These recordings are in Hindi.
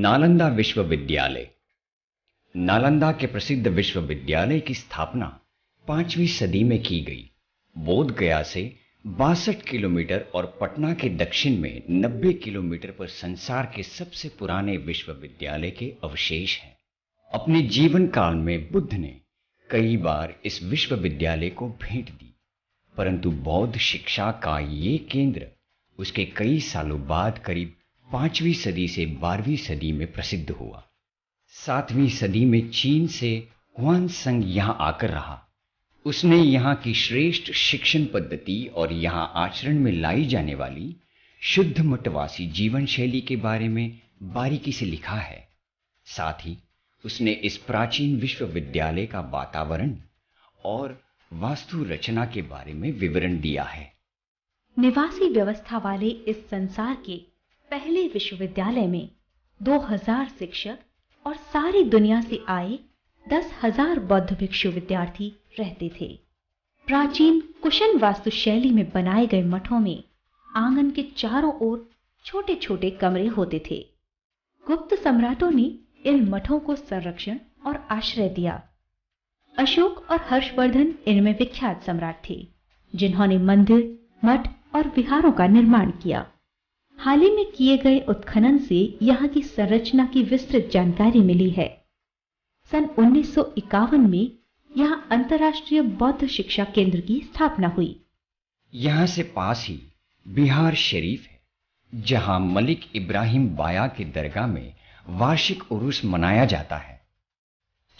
नालंदा विश्वविद्यालय नालंदा के प्रसिद्ध विश्वविद्यालय की स्थापना पांचवी सदी में की गई बोध गया से बासठ किलोमीटर और पटना के दक्षिण में 90 किलोमीटर पर संसार के सबसे पुराने विश्वविद्यालय के अवशेष हैं अपने जीवन काल में बुद्ध ने कई बार इस विश्वविद्यालय को भेंट दी परंतु बौद्ध शिक्षा का ये केंद्र उसके कई सालों बाद करीब पांचवी सदी से बारहवीं सदी में प्रसिद्ध हुआ सातवीं सदी में चीन से हुआन संग यहां आकर रहा उसने यहां की श्रेष्ठ शिक्षण पद्धति और यहां आचरण में लाई जाने वाली शुद्ध मटवासी जीवन शैली के बारे में बारीकी से लिखा है साथ ही उसने इस प्राचीन विश्वविद्यालय का वातावरण और वास्तु रचना के बारे में विवरण दिया है निवासी व्यवस्था वाले इस संसार के पहले विश्वविद्यालय में 2000 शिक्षक और सारी दुनिया से आए दस हजार बौद्ध भिक्षु विद्यार्थी रहते थे प्राचीन कुशन वास्तुशैली में बनाए गए मठों में आंगन के चारों ओर छोटे छोटे कमरे होते थे गुप्त सम्राटों ने इन मठों को संरक्षण और आश्रय दिया अशोक और हर्षवर्धन इनमें विख्यात सम्राट थे जिन्होंने मंदिर मठ और विहारों का निर्माण किया हाल ही में किए गए उत्खनन से यहाँ की संरचना की विस्तृत जानकारी मिली है सन उन्नीस में यहाँ अंतर्राष्ट्रीय बौद्ध शिक्षा केंद्र की स्थापना हुई यहाँ से पास ही बिहार शरीफ है जहाँ मलिक इब्राहिम बाया के दरगाह में वार्षिक उर्स मनाया जाता है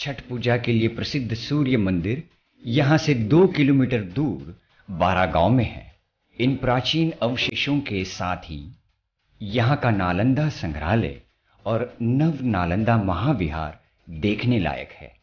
छठ पूजा के लिए प्रसिद्ध सूर्य मंदिर यहाँ से दो किलोमीटर दूर बारा गांव में है इन प्राचीन अवशेषों के साथ ही यहाँ का नालंदा संग्रहालय और नव नालंदा महाविहार देखने लायक है